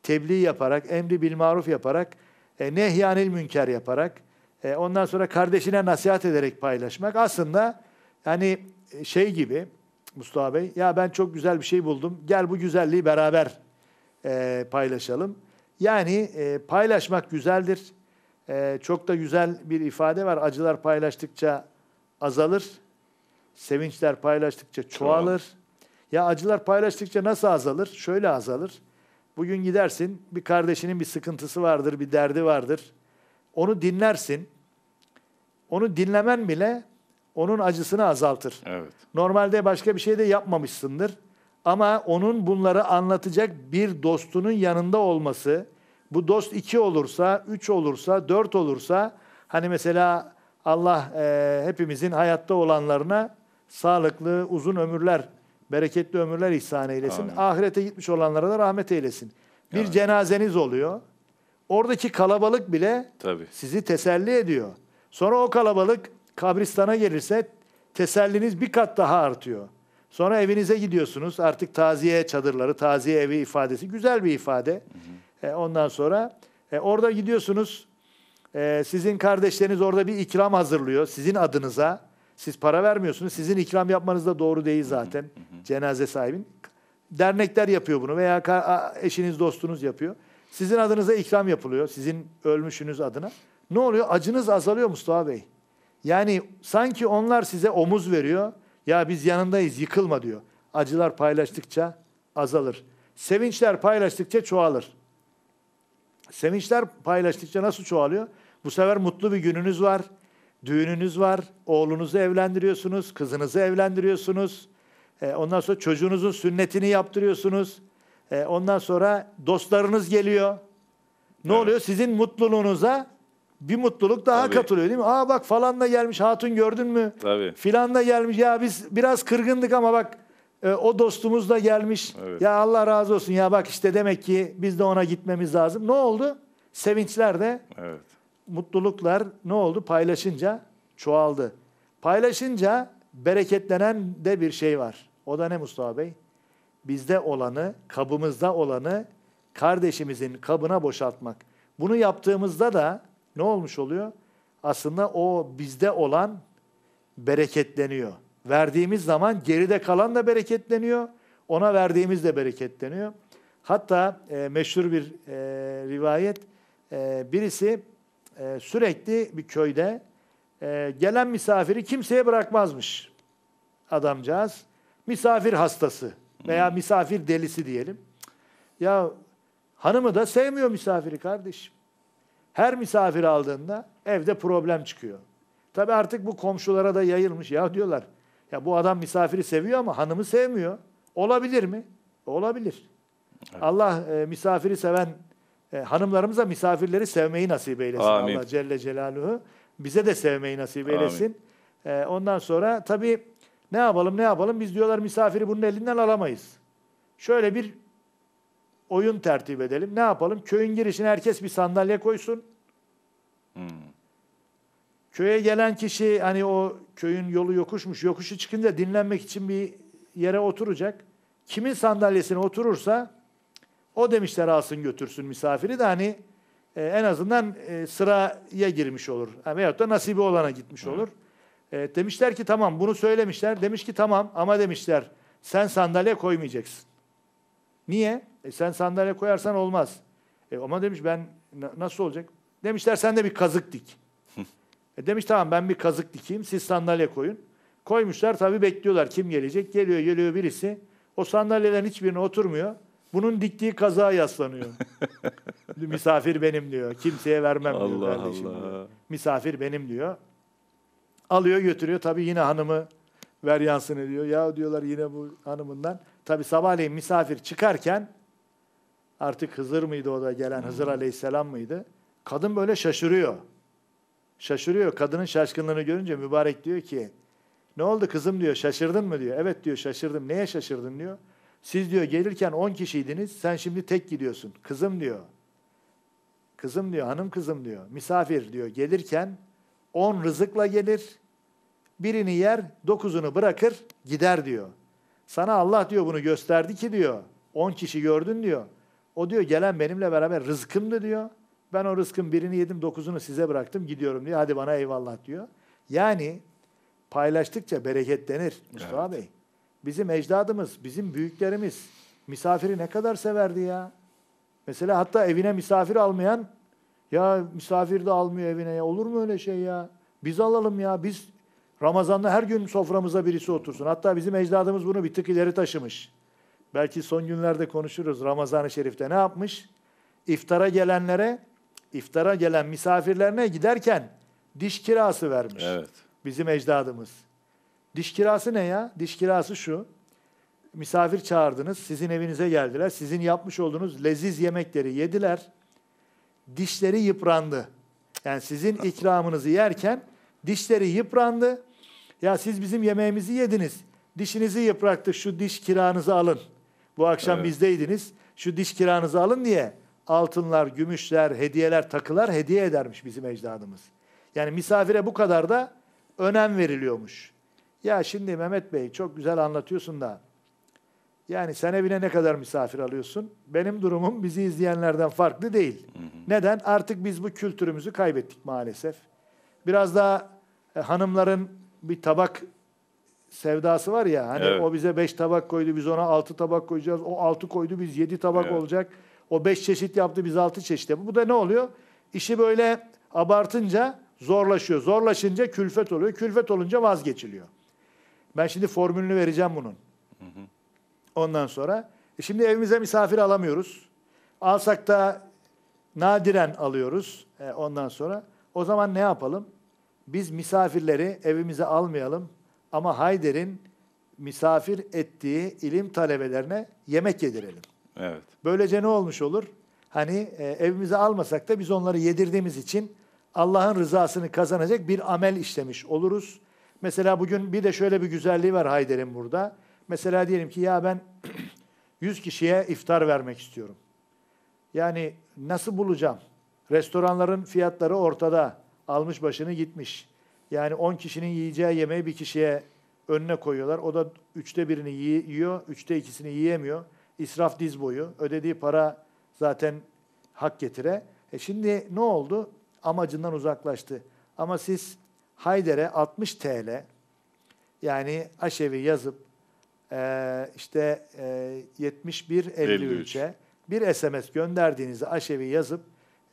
tebliğ yaparak, emri bil maruf yaparak, e, nehyanil münker yaparak, e, ondan sonra kardeşine nasihat ederek paylaşmak aslında yani e, şey gibi Mustafa Bey, ya ben çok güzel bir şey buldum, gel bu güzelliği beraber e, paylaşalım. Yani e, paylaşmak güzeldir e, çok da güzel bir ifade var. Acılar paylaştıkça azalır, sevinçler paylaştıkça çoğalır. Ya acılar paylaştıkça nasıl azalır? Şöyle azalır. Bugün gidersin, bir kardeşinin bir sıkıntısı vardır, bir derdi vardır. Onu dinlersin. Onu dinlemen bile onun acısını azaltır. Evet. Normalde başka bir şey de yapmamışsındır. Ama onun bunları anlatacak bir dostunun yanında olması, bu dost iki olursa, üç olursa, dört olursa hani mesela Allah e, hepimizin hayatta olanlarına sağlıklı, uzun ömürler, bereketli ömürler ihsan eylesin. Amin. Ahirete gitmiş olanlara da rahmet eylesin. Bir Amin. cenazeniz oluyor. Oradaki kalabalık bile Tabii. sizi teselli ediyor. Sonra o kalabalık kabristana gelirse teselliniz bir kat daha artıyor. Sonra evinize gidiyorsunuz. Artık taziye çadırları, taziye evi ifadesi güzel bir ifade. Hı hı. E, ondan sonra e, orada gidiyorsunuz. E, sizin kardeşleriniz orada bir ikram hazırlıyor sizin adınıza. Siz para vermiyorsunuz. Sizin ikram yapmanız da doğru değil zaten. Cenaze sahibin. Dernekler yapıyor bunu veya eşiniz dostunuz yapıyor. Sizin adınıza ikram yapılıyor. Sizin ölmüşünüz adına. Ne oluyor? Acınız azalıyor Mustafa Bey. Yani sanki onlar size omuz veriyor. Ya biz yanındayız yıkılma diyor. Acılar paylaştıkça azalır. Sevinçler paylaştıkça çoğalır. Sevinçler paylaştıkça nasıl çoğalıyor? Bu sefer mutlu bir gününüz var, düğününüz var, oğlunuzu evlendiriyorsunuz, kızınızı evlendiriyorsunuz. E, ondan sonra çocuğunuzun sünnetini yaptırıyorsunuz. E, ondan sonra dostlarınız geliyor. Ne evet. oluyor? Sizin mutluluğunuza bir mutluluk daha Tabii. katılıyor değil mi? Aa bak falan da gelmiş hatun gördün mü? Tabii. Filan da gelmiş ya biz biraz kırgındık ama bak e, o dostumuz da gelmiş. Evet. Ya Allah razı olsun ya bak işte demek ki biz de ona gitmemiz lazım. Ne oldu? Sevinçler de evet. mutluluklar ne oldu? Paylaşınca çoğaldı. Paylaşınca bereketlenen de bir şey var. O da ne Mustafa Bey? Bizde olanı, kabımızda olanı kardeşimizin kabına boşaltmak. Bunu yaptığımızda da ne olmuş oluyor? Aslında o bizde olan bereketleniyor verdiğimiz zaman geride kalan da bereketleniyor, ona verdiğimiz de bereketleniyor. Hatta e, meşhur bir e, rivayet, e, birisi e, sürekli bir köyde e, gelen misafiri kimseye bırakmazmış adamcağız. Misafir hastası veya hmm. misafir delisi diyelim. Ya hanımı da sevmiyor misafiri kardeşim. Her misafir aldığında evde problem çıkıyor. Tabi artık bu komşulara da yayılmış. Ya diyorlar ya bu adam misafiri seviyor ama hanımı sevmiyor. Olabilir mi? Olabilir. Evet. Allah e, misafiri seven e, hanımlarımıza misafirleri sevmeyi nasip eylesin Amin. Allah Celle Celaluhu. Bize de sevmeyi nasip Amin. eylesin. E, ondan sonra tabii ne yapalım ne yapalım biz diyorlar misafiri bunun elinden alamayız. Şöyle bir oyun tertip edelim. Ne yapalım? Köyün girişine herkes bir sandalye koysun. Hmm. Köye gelen kişi hani o köyün yolu yokuşmuş. Yokuşu çıkınca dinlenmek için bir yere oturacak. Kimin sandalyesine oturursa o demişler alsın götürsün misafiri de hani e, en azından e, sıraya girmiş olur. Ha, veyahut da nasibi olana gitmiş olur. Evet. E, demişler ki tamam bunu söylemişler. Demiş ki tamam ama demişler sen sandalye koymayacaksın. Niye? E, sen sandalye koyarsan olmaz. E, ama demiş ben na, nasıl olacak? Demişler sen de bir kazık dik. E demiş tamam ben bir kazık dikeyim siz sandalye koyun. Koymuşlar tabi bekliyorlar kim gelecek. Geliyor geliyor birisi. O sandalyelerin hiçbirine oturmuyor. Bunun diktiği kazağa yaslanıyor. Misafir benim diyor. Kimseye vermem Allah diyor kardeşim. Allah. Diyor. Misafir benim diyor. Alıyor götürüyor. Tabii yine hanımı ver yansın diyor. Ya diyorlar yine bu hanımından. Tabii sabahleyin misafir çıkarken artık Hızır mıydı o da gelen Hızır hmm. Aleyhisselam mıydı? Kadın böyle şaşırıyor. Şaşırıyor. Kadının şaşkınlığını görünce mübarek diyor ki ne oldu kızım diyor şaşırdın mı diyor. Evet diyor şaşırdım. Neye şaşırdın diyor. Siz diyor gelirken 10 kişiydiniz sen şimdi tek gidiyorsun. Kızım diyor. Kızım diyor hanım kızım diyor. Misafir diyor gelirken 10 rızıkla gelir. Birini yer dokuzunu bırakır gider diyor. Sana Allah diyor bunu gösterdi ki diyor. 10 kişi gördün diyor. O diyor gelen benimle beraber rızkımdı diyor. Ben o rızkın birini yedim, dokuzunu size bıraktım, gidiyorum diye. Hadi bana eyvallah diyor. Yani paylaştıkça bereketlenir Mustafa evet. Bey. Bizim ecdadımız, bizim büyüklerimiz misafiri ne kadar severdi ya. Mesela hatta evine misafir almayan ya misafir de almıyor evine ya. Olur mu öyle şey ya? Biz alalım ya. Biz Ramazan'da her gün soframıza birisi otursun. Hatta bizim ecdadımız bunu bir tık ileri taşımış. Belki son günlerde konuşuruz Ramazan-ı Şerif'te ne yapmış? İftara gelenlere iftara gelen misafirlerine giderken diş kirası vermiş. Evet. Bizim ecdadımız. Diş kirası ne ya? Diş kirası şu. Misafir çağırdınız, sizin evinize geldiler. Sizin yapmış olduğunuz leziz yemekleri yediler. Dişleri yıprandı. Yani sizin ikramınızı yerken dişleri yıprandı. Ya siz bizim yemeğimizi yediniz. Dişinizi yıpraktı. Şu diş kiranızı alın. Bu akşam evet. bizdeydiniz. Şu diş kiranızı alın diye altınlar, gümüşler, hediyeler, takılar hediye edermiş bizim ecdadımız. Yani misafire bu kadar da önem veriliyormuş. Ya şimdi Mehmet Bey çok güzel anlatıyorsun da yani sen evine ne kadar misafir alıyorsun? Benim durumum bizi izleyenlerden farklı değil. Hı hı. Neden? Artık biz bu kültürümüzü kaybettik maalesef. Biraz daha e, hanımların bir tabak sevdası var ya. Hani evet. o bize beş tabak koydu, biz ona altı tabak koyacağız. O altı koydu, biz yedi tabak evet. olacak. O beş çeşit yaptı biz altı çeşit yaptı. Bu da ne oluyor? İşi böyle abartınca zorlaşıyor. Zorlaşınca külfet oluyor. Külfet olunca vazgeçiliyor. Ben şimdi formülünü vereceğim bunun. Hı hı. Ondan sonra e şimdi evimize misafir alamıyoruz. Alsak da nadiren alıyoruz e, ondan sonra. O zaman ne yapalım? Biz misafirleri evimize almayalım ama Hayder'in misafir ettiği ilim talebelerine yemek yedirelim. Evet. Böylece ne olmuş olur? Hani e, evimize almasak da biz onları yedirdiğimiz için Allah'ın rızasını kazanacak bir amel işlemiş oluruz. Mesela bugün bir de şöyle bir güzelliği var Hayder'in burada. Mesela diyelim ki ya ben 100 kişiye iftar vermek istiyorum. Yani nasıl bulacağım? Restoranların fiyatları ortada. Almış başını gitmiş. Yani 10 kişinin yiyeceği yemeği bir kişiye önüne koyuyorlar. O da üçte birini yiyor, üçte ikisini yiyemiyor israf diz boyu. Ödediği para zaten hak getire. E şimdi ne oldu? Amacından uzaklaştı. Ama siz Hayder'e 60 TL yani aşevi yazıp e, işte e, 71-53'e bir SMS gönderdiğinizde aşevi yazıp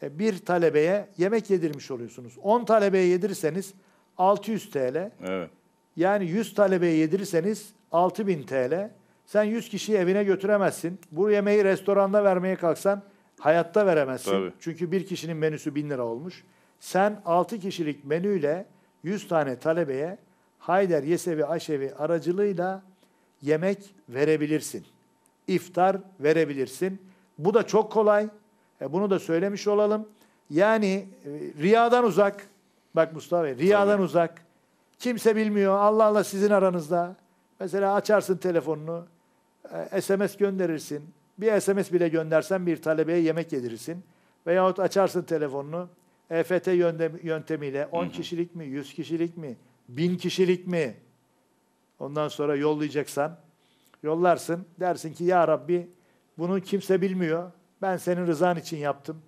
e, bir talebeye yemek yedirmiş oluyorsunuz. 10 talebeye yedirirseniz 600 TL. Evet. Yani 100 talebeye yedirirseniz 6000 TL. Sen 100 kişiyi evine götüremezsin. Bu yemeği restoranda vermeye kalksan hayatta veremezsin. Tabii. Çünkü bir kişinin menüsü 1000 lira olmuş. Sen 6 kişilik menüyle 100 tane talebeye Hayder Yesevi Aşevi aracılığıyla yemek verebilirsin. İftar verebilirsin. Bu da çok kolay. E bunu da söylemiş olalım. Yani e, riyadan uzak. Bak Mustafa Bey, riyadan Tabii. uzak. Kimse bilmiyor. Allah Allah sizin aranızda. Mesela açarsın telefonunu. SMS e, gönderirsin. Bir SMS bile göndersen bir talebeye yemek yedirirsin. Veyahut açarsın telefonunu. EFT yöntemiyle 10 hı kişilik mi, 100 kişilik mi, 1000 kişilik mi? Ondan sonra yollayacaksan yollarsın. Dersin ki ya Rabbi bunu kimse bilmiyor. Ben senin rızan için yaptım.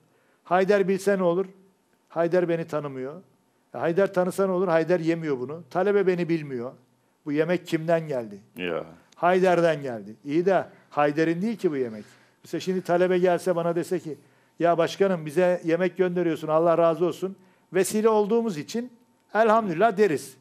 Hayder bilse ne olur? Hayder beni tanımıyor. E, Hayder tanısa ne olur? Hayder yemiyor bunu. Talebe beni bilmiyor. Bu yemek kimden geldi? Ya. Hayder'den geldi. İyi de Hayder'in değil ki bu yemek. Mesela şimdi talebe gelse bana dese ki ya başkanım bize yemek gönderiyorsun Allah razı olsun. Vesile olduğumuz için elhamdülillah deriz.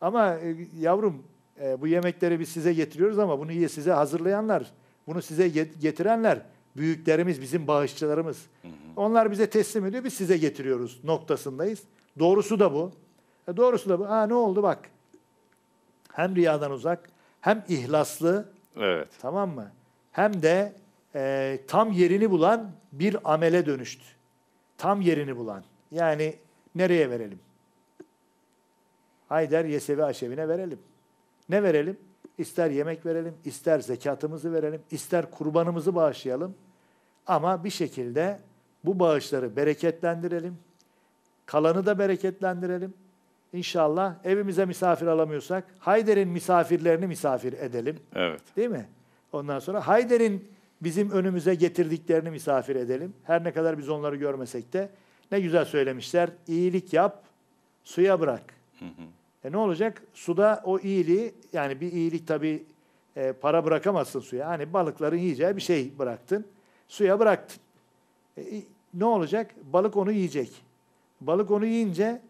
Ama e, yavrum e, bu yemekleri biz size getiriyoruz ama bunu iyi size hazırlayanlar, bunu size getirenler büyüklerimiz, bizim bağışçılarımız. Hı hı. Onlar bize teslim ediyor, biz size getiriyoruz noktasındayız. Doğrusu da bu. E doğrusu da bu. Ha ne oldu bak. Hem riyadan uzak hem ihlaslı evet. tamam mı? Hem de e, tam yerini bulan bir amele dönüştü. Tam yerini bulan. Yani nereye verelim? Hayder, Yesevi Aşevi'ne verelim. Ne verelim? İster yemek verelim, ister zekatımızı verelim, ister kurbanımızı bağışlayalım. Ama bir şekilde bu bağışları bereketlendirelim. Kalanı da bereketlendirelim. İnşallah evimize misafir alamıyorsak Hayder'in misafirlerini misafir edelim. Evet. Değil mi? Ondan sonra Hayder'in bizim önümüze getirdiklerini misafir edelim. Her ne kadar biz onları görmesek de ne güzel söylemişler. İyilik yap, suya bırak. Hı hı. E ne olacak? Suda o iyiliği, yani bir iyilik tabii e, para bırakamazsın suya. Hani balıkların yiyeceği bir şey bıraktın, suya bıraktın. E, ne olacak? Balık onu yiyecek. Balık onu yiyince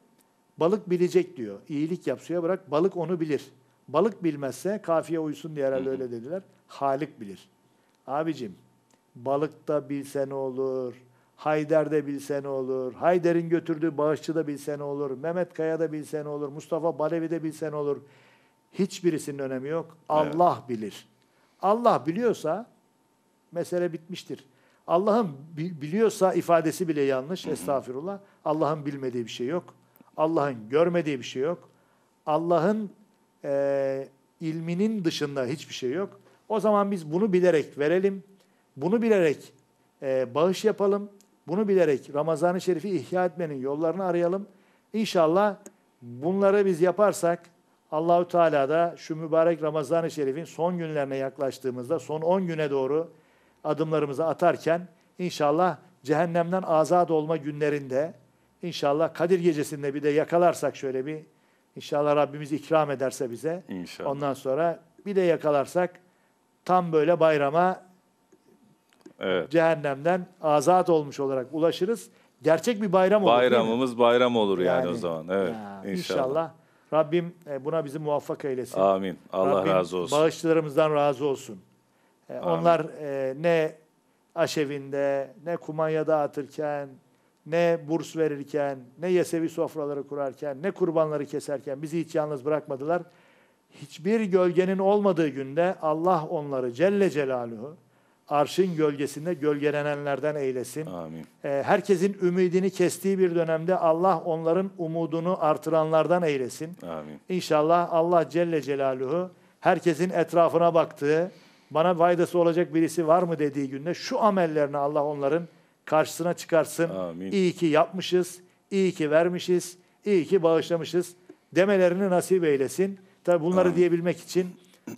Balık bilecek diyor. İyilik yap suya bırak. Balık onu bilir. Balık bilmezse kafiye uysun diye herhalde öyle dediler. Halik bilir. Abicim balık da bilse ne olur? Hayder de bilse ne olur? Hayder'in götürdüğü bağışçı da bilse ne olur? Mehmet Kaya da bilse ne olur? Mustafa Balevi de bilse ne olur? Hiçbirisinin önemi yok. Allah evet. bilir. Allah biliyorsa mesele bitmiştir. Allah'ın biliyorsa ifadesi bile yanlış. Estağfirullah. Allah'ın bilmediği bir şey yok. Allah'ın görmediği bir şey yok. Allah'ın e, ilminin dışında hiçbir şey yok. O zaman biz bunu bilerek verelim, bunu bilerek e, bağış yapalım, bunu bilerek Ramazan-ı Şerif'i ihya etmenin yollarını arayalım. İnşallah bunları biz yaparsak Allahü Teala da şu mübarek Ramazan-ı Şerif'in son günlerine yaklaştığımızda, son 10 güne doğru adımlarımızı atarken inşallah cehennemden azat olma günlerinde İnşallah Kadir Gecesi'nde bir de yakalarsak şöyle bir inşallah Rabbimiz ikram ederse bize. İnşallah. Ondan sonra bir de yakalarsak tam böyle bayrama evet. cehennemden azat olmuş olarak ulaşırız. Gerçek bir bayram olur. Bayramımız bayram olur yani, yani o zaman. Evet. Ya, inşallah. inşallah. Rabbim e, buna bizi muvaffak eylesin. Amin. Allah Rabbim razı olsun. Bağışçılarımızdan razı olsun. E, Amin. Onlar e, ne aşevinde ne kumanya dağıtırken ne burs verirken, ne yesevi sofraları kurarken, ne kurbanları keserken bizi hiç yalnız bırakmadılar. Hiçbir gölgenin olmadığı günde Allah onları Celle Celaluhu arşın gölgesinde gölgelenenlerden eylesin. Amin. E, herkesin ümidini kestiği bir dönemde Allah onların umudunu artıranlardan eylesin. Amin. İnşallah Allah Celle Celaluhu herkesin etrafına baktığı, bana faydası olacak birisi var mı dediği günde şu amellerini Allah onların karşısına çıkarsın. Amin. İyi ki yapmışız, iyi ki vermişiz, iyi ki bağışlamışız demelerini nasip eylesin. Tabi bunları Amin. diyebilmek için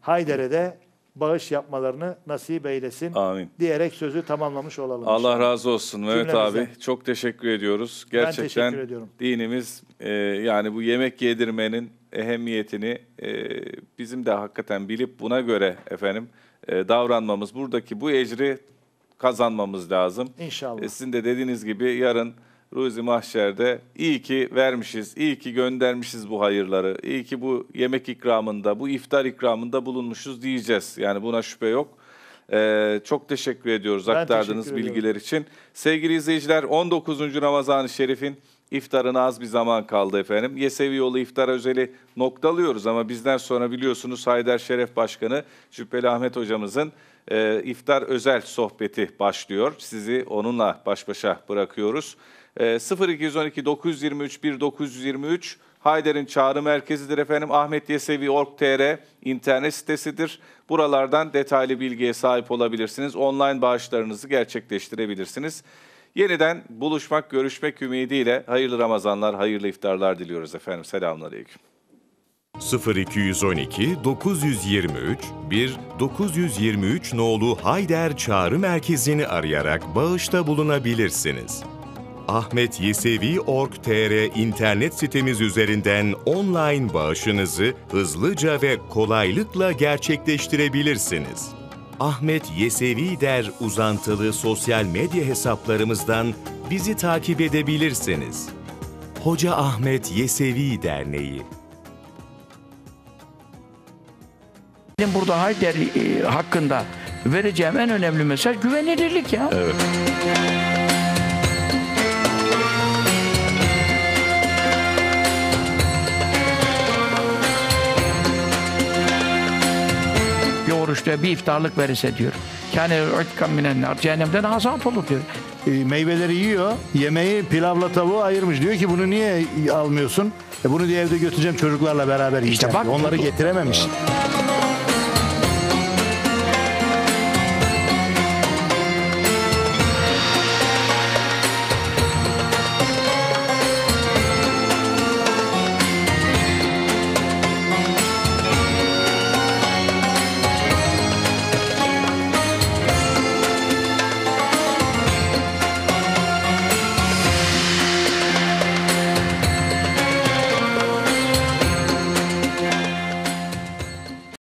Haydere'de bağış yapmalarını nasip eylesin Amin. diyerek sözü tamamlamış olalım. Allah inşallah. razı olsun Mehmet abi. Çok teşekkür ediyoruz. Gerçekten ben teşekkür dinimiz e, yani bu yemek yedirmenin ehemmiyetini e, bizim de hakikaten bilip buna göre efendim e, davranmamız buradaki bu ecri kazanmamız lazım. İnşallah. E, sizin de dediğiniz gibi yarın Ruzi Mahşer'de iyi ki vermişiz, iyi ki göndermişiz bu hayırları, iyi ki bu yemek ikramında, bu iftar ikramında bulunmuşuz diyeceğiz. Yani buna şüphe yok. Ee, çok teşekkür ediyoruz ben aktardığınız teşekkür bilgiler ediyorum. için. Sevgili izleyiciler 19. Ramazan-ı Şerif'in iftarına az bir zaman kaldı efendim. Yesevi yolu iftar özeli noktalıyoruz ama bizden sonra biliyorsunuz Haydar Şeref Başkanı Cübbeli Ahmet hocamızın e, iftar özel sohbeti başlıyor. Sizi onunla baş başa bırakıyoruz. E, 0212 923 1923 Hayder'in çağrı merkezidir efendim. Ahmet Yesevi Org.tr internet sitesidir. Buralardan detaylı bilgiye sahip olabilirsiniz. Online bağışlarınızı gerçekleştirebilirsiniz. Yeniden buluşmak, görüşmek ümidiyle hayırlı Ramazanlar, hayırlı iftarlar diliyoruz efendim. Selamünaleyküm. 0212 923 1 923 nolu Hayder Çağrı Merkezi'ni arayarak bağışta bulunabilirsiniz. Ahmet Yesevi Org.tr internet sitemiz üzerinden online bağışınızı hızlıca ve kolaylıkla gerçekleştirebilirsiniz. Ahmet Yesevi der uzantılı sosyal medya hesaplarımızdan bizi takip edebilirsiniz. Hoca Ahmet Yesevi Derneği Benim burada Haydar e, hakkında vereceğim en önemli mesaj güvenilirlik ya. Evet. Bir oruçta bir iftarlık verirse diyor. Yani ötkan minenler cehennemden azap olur diyor e, meyveleri yiyor. Yemeği pilavla tavuğu ayırmış. Diyor ki bunu niye almıyorsun? E, bunu diye evde götüreceğim çocuklarla beraber yiyeceğim. İşte bak, Onları getirememiş.